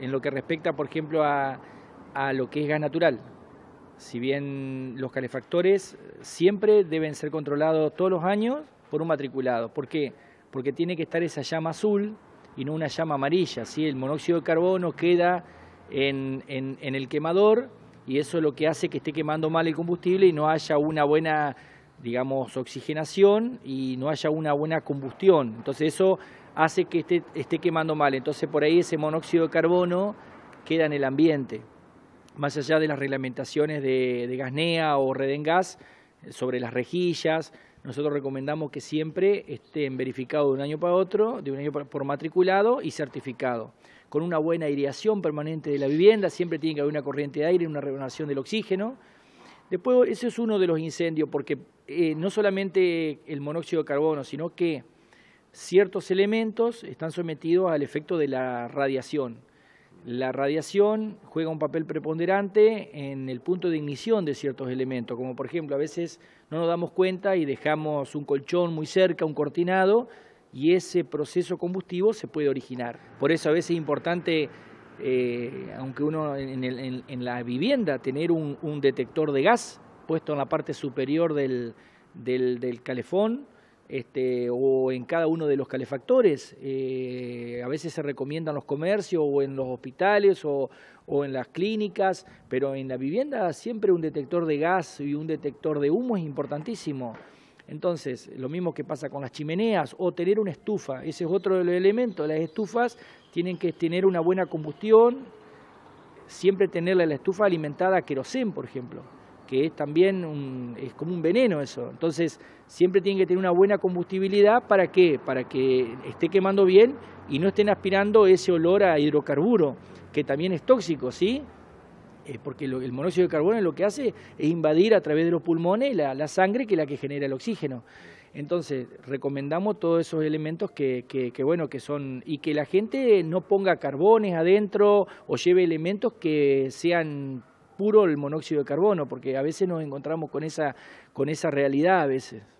en lo que respecta, por ejemplo, a, lo que es gas natural. Si bien los calefactores siempre deben ser controlados todos los años por un matriculado. ¿Por qué? Porque tiene que estar esa llama azul y no una llama amarilla. Si El monóxido de carbono queda en, en el quemador y eso es lo que hace que esté quemando mal el combustible y no haya una buena, digamos, oxigenación y no haya una buena combustión. Entonces eso hace que esté, quemando mal. Entonces por ahí ese monóxido de carbono queda en el ambiente. Más allá de las reglamentaciones de, gasnea o redengas eh, sobre las rejillas, nosotros recomendamos que siempre estén verificados de un año para otro, de un año por matriculado y certificado. Con una buena aireación permanente de la vivienda, siempre tiene que haber una corriente de aire, una renovación del oxígeno. Después, ese es uno de los incendios, porque eh, no solamente el monóxido de carbono, sino que ciertos elementos están sometidos al efecto de la radiación. La radiación juega un papel preponderante en el punto de ignición de ciertos elementos, como por ejemplo a veces no nos damos cuenta y dejamos un colchón muy cerca, un cortinado, y ese proceso combustivo se puede originar. Por eso a veces es importante, eh, aunque uno en, la vivienda, tener un, detector de gas puesto en la parte superior del calefón, este, o en cada uno de los calefactores. Eh, a veces se recomiendan los comercios o en los hospitales o, en las clínicas, pero en la vivienda siempre un detector de gas y un detector de humo es importantísimo. Entonces, lo mismo que pasa con las chimeneas o tener una estufa, ese es otro de los elementos. Las estufas tienen que tener una buena combustión, siempre tener la estufa alimentada a querosén, por ejemplo que es también es como un veneno eso. Entonces, siempre tiene que tener una buena combustibilidad, ¿para qué? Para que esté quemando bien y no estén aspirando ese olor a hidrocarburo, que también es tóxico, ¿sí? Eh, porque el monóxido de carbono lo que hace es invadir a través de los pulmones la, sangre que es la que genera el oxígeno. Entonces, recomendamos todos esos elementos que, que, bueno, que son, y que la gente no ponga carbones adentro o lleve elementos que sean puro el monóxido de carbono, porque a veces nos encontramos con esa, con esa realidad a veces.